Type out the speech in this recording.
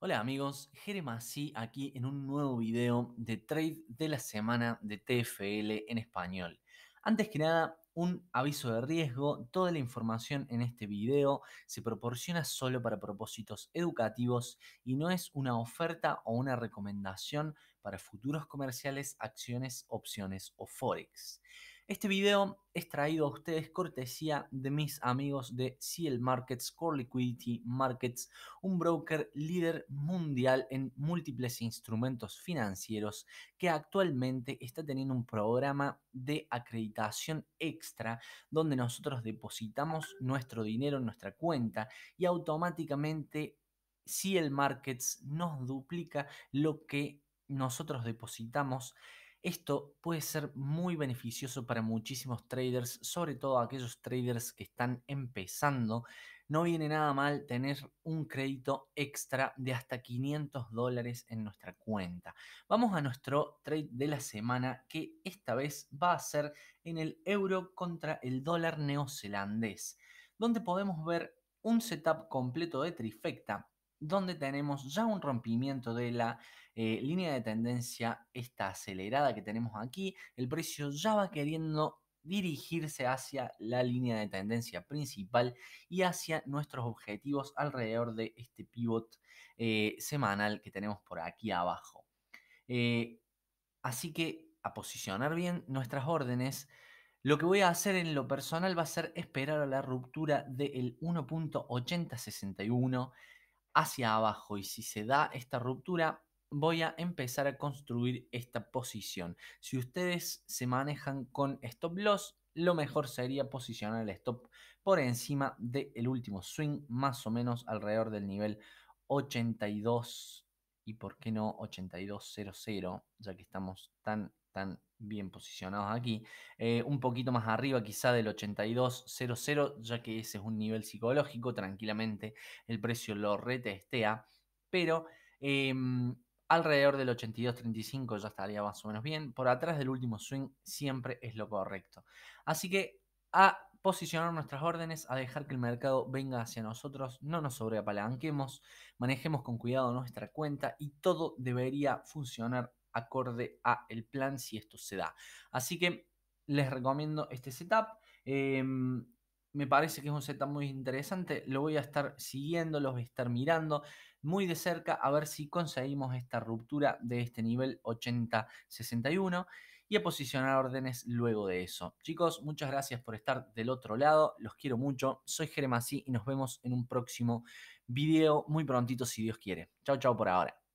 Hola amigos, Jeremasi aquí en un nuevo video de trade de la semana de TFL en español. Antes que nada, un aviso de riesgo, toda la información en este video se proporciona solo para propósitos educativos y no es una oferta o una recomendación para futuros comerciales, acciones, opciones o forex. Este video es traído a ustedes cortesía de mis amigos de Ciel Markets, Core Liquidity Markets, un broker líder mundial en múltiples instrumentos financieros que actualmente está teniendo un programa de acreditación extra donde nosotros depositamos nuestro dinero en nuestra cuenta y automáticamente Ciel Markets nos duplica lo que nosotros depositamos esto puede ser muy beneficioso para muchísimos traders, sobre todo aquellos traders que están empezando. No viene nada mal tener un crédito extra de hasta 500 dólares en nuestra cuenta. Vamos a nuestro trade de la semana que esta vez va a ser en el euro contra el dólar neozelandés, donde podemos ver un setup completo de trifecta donde tenemos ya un rompimiento de la eh, línea de tendencia, esta acelerada que tenemos aquí, el precio ya va queriendo dirigirse hacia la línea de tendencia principal y hacia nuestros objetivos alrededor de este pivot eh, semanal que tenemos por aquí abajo. Eh, así que a posicionar bien nuestras órdenes, lo que voy a hacer en lo personal va a ser esperar a la ruptura del 1.8061 hacia abajo y si se da esta ruptura voy a empezar a construir esta posición. Si ustedes se manejan con stop loss, lo mejor sería posicionar el stop por encima del último swing, más o menos alrededor del nivel 82 y por qué no 8200, ya que estamos tan, tan bien posicionados aquí. Eh, un poquito más arriba quizá del 8200, ya que ese es un nivel psicológico, tranquilamente el precio lo retestea, pero... Em, alrededor del 82.35 ya estaría más o menos bien. Por atrás del último swing siempre es lo correcto. Así que a posicionar nuestras órdenes, a dejar que el mercado venga hacia nosotros, no nos sobreapalanquemos, manejemos con cuidado nuestra cuenta y todo debería funcionar acorde a el plan si esto se da. Así que les recomiendo este setup. Em, me parece que es un setup muy interesante. Lo voy a estar siguiendo, lo voy a estar mirando muy de cerca a ver si conseguimos esta ruptura de este nivel 80-61 y a posicionar órdenes luego de eso. Chicos, muchas gracias por estar del otro lado. Los quiero mucho. Soy Jeremasi y nos vemos en un próximo video muy prontito si Dios quiere. Chao, chao por ahora.